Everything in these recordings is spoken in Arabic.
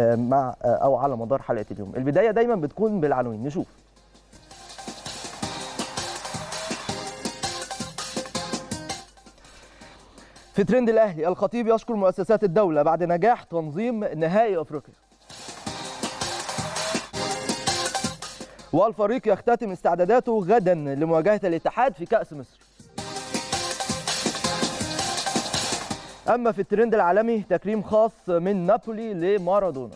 مع آه، او على مدار حلقه اليوم البدايه دايما بتكون بالعناوين نشوف في ترند الاهلي الخطيب يشكر مؤسسات الدوله بعد نجاح تنظيم نهائي افريقيا والفريق يختتم استعداداته غدا لمواجهه الاتحاد في كاس مصر أما في الترند العالمي تكريم خاص من نابولي لمارادونا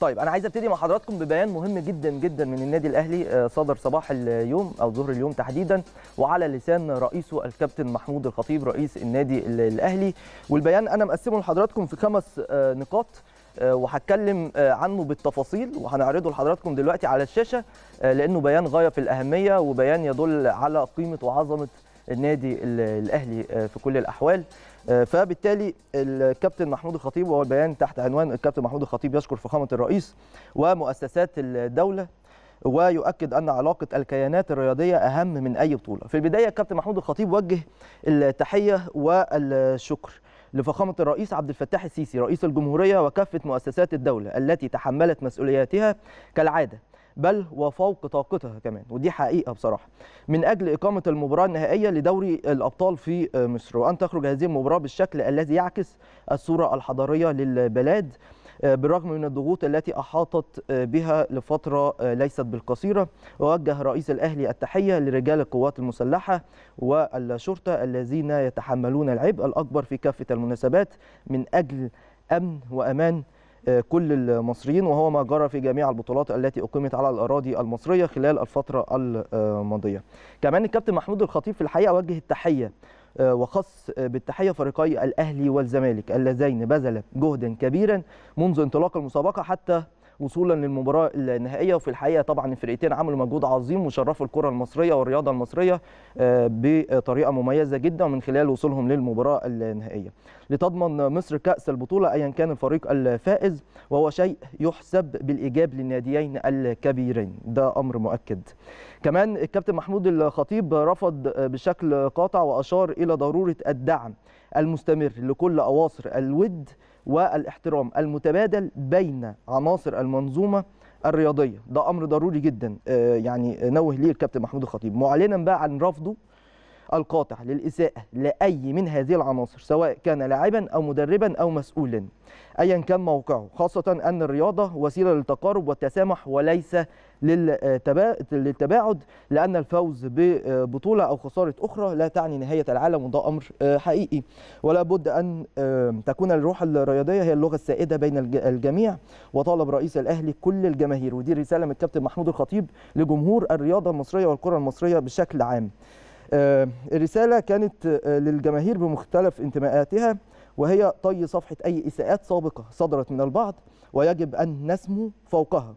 طيب انا عايز ابتدي مع حضراتكم ببيان مهم جدا جدا من النادي الاهلي آه، صدر صباح اليوم او ظهر اليوم تحديدا وعلى لسان رئيسه الكابتن محمود الخطيب رئيس النادي الاهلي والبيان انا مقسمه لحضراتكم في خمس آه، نقاط آه، وهتكلم عنه بالتفاصيل وهنعرضه لحضراتكم دلوقتي على الشاشه لانه بيان غايه في الاهميه وبيان يدل على قيمه وعظمه النادي الاهلي آه، في كل الاحوال آه، فبالتالي الكابتن محمود الخطيب وهو البيان تحت عنوان الكابتن محمود الخطيب يشكر فخامه الرئيس ومؤسسات الدوله ويؤكد ان علاقه الكيانات الرياضيه اهم من اي بطوله. في البدايه الكابتن محمود الخطيب وجه التحيه والشكر لفخامه الرئيس عبد الفتاح السيسي رئيس الجمهوريه وكافه مؤسسات الدوله التي تحملت مسؤولياتها كالعاده بل وفوق طاقتها كمان ودي حقيقه بصراحه من اجل اقامه المباراه النهائيه لدوري الابطال في آه، مصر وان تخرج هذه المباراه بالشكل الذي يعكس الصوره الحضاريه للبلاد آه، بالرغم من الضغوط التي احاطت آه، بها لفتره ليست بالقصيره ووجه رئيس الاهلي التحيه لرجال القوات المسلحه والشرطه الذين يتحملون العبء الاكبر في كافه المناسبات من اجل امن وامان كل المصريين وهو ما جرى في جميع البطولات التي أقيمت على الأراضي المصرية خلال الفترة الماضية كمان الكابتن محمود الخطيب في الحقيقة وجه التحية آه، وخص بالتحيه فريقي الاهلي والزمالك اللذين بذلا جهدا كبيرا منذ انطلاق المسابقه حتى وصولا للمباراه النهائيه وفي الحقيقه طبعا الفرقتين عملوا مجهود عظيم وشرفوا الكره المصريه والرياضه المصريه آه، بطريقه مميزه جدا من خلال وصولهم للمباراه النهائيه لتضمن مصر كأس البطولة أيا كان الفريق الفائز وهو شيء يحسب بالإيجاب للناديين الكبيرين ده أمر مؤكد كمان الكابتن محمود الخطيب رفض بشكل قاطع وأشار إلى ضرورة الدعم المستمر لكل أواصر الود والاحترام المتبادل بين عناصر المنظومة الرياضية ده أمر ضروري جدا آه، يعني نوه ليه الكابتن محمود الخطيب معلنا بقى عن رفضه القاطع للإساءة لأي من هذه العناصر سواء كان لاعبا أو مدربا أو مسؤولا أيا كان موقعه خاصة أن الرياضة وسيلة للتقارب والتسامح وليس للتباعد لأن الفوز ببطولة أو خسارة أخرى لا تعني نهاية العالم وده أمر آه، حقيقي ولا بد أن تكون الروح الرياضية هي اللغة السائدة بين الجميع وطالب رئيس الأهلي كل الجماهير ودي رسالة من الكابتن محمود الخطيب لجمهور الرياضة المصرية والكرة المصرية بشكل عام آه، الرسالة كانت آه، للجماهير بمختلف انتماءاتها وهي طي صفحة أي إساءات سابقة صدرت من البعض ويجب أن نسمو فوقها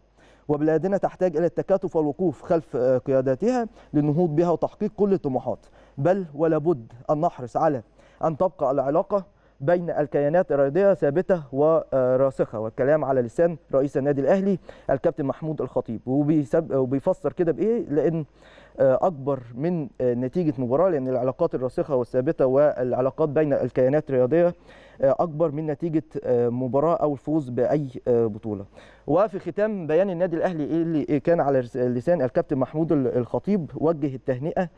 وبلادنا تحتاج إلى التكاتف والوقوف خلف آه، قياداتها للنهوض بها وتحقيق كل الطموحات بل ولا بد أن نحرص على أن تبقى العلاقة بين الكيانات الرياضيه ثابته وراسخه والكلام على لسان رئيس النادي الاهلي الكابتن محمود الخطيب وبيفسر كده بايه لان آه، اكبر من آه، نتيجه مباراه لان العلاقات الراسخه والثابته والعلاقات بين الكيانات الرياضيه آه، اكبر من نتيجه مباراه او الفوز باي بطوله وفي ختام بيان النادي الاهلي اللي كان على لسان الكابتن محمود الخطيب وجه التهنئه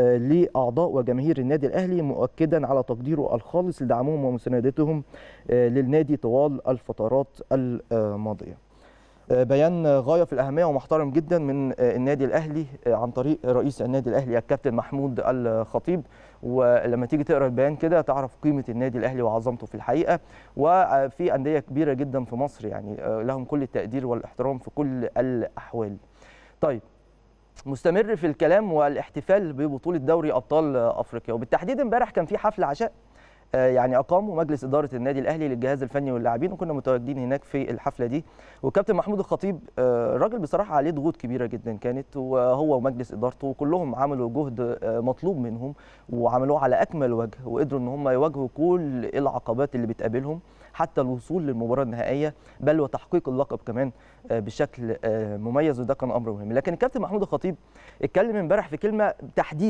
لاعضاء وجماهير النادي الاهلي مؤكدا على تقديره الخالص لدعمهم ومساندتهم آه، للنادي طوال الفترات الماضيه. آه، بيان غايه في الاهميه ومحترم جدا من آه، النادي الاهلي عن طريق رئيس النادي الاهلي الكابتن محمود الخطيب ولما تيجي تقرا البيان كده تعرف قيمه النادي الاهلي وعظمته في الحقيقه وفي انديه كبيره جدا في مصر يعني لهم كل التقدير والاحترام في كل الاحوال. طيب مستمر في الكلام والاحتفال ببطوله دوري ابطال افريقيا وبالتحديد امبارح كان في حفل عشاء آه، يعني اقاموا مجلس اداره النادي الاهلي للجهاز الفني واللاعبين وكنا متواجدين هناك في الحفله دي وكابتن محمود الخطيب آه، راجل بصراحه عليه ضغوط كبيره جدا كانت وهو ومجلس ادارته وكلهم عملوا جهد آه، مطلوب منهم وعملوه على اكمل وجه وقدروا ان هم يواجهوا كل العقبات اللي بتقابلهم حتى الوصول للمباراه النهائيه بل وتحقيق اللقب كمان آه، بشكل آه، مميز وده كان امر مهم لكن الكابتن محمود الخطيب اتكلم امبارح في كلمه تحديدا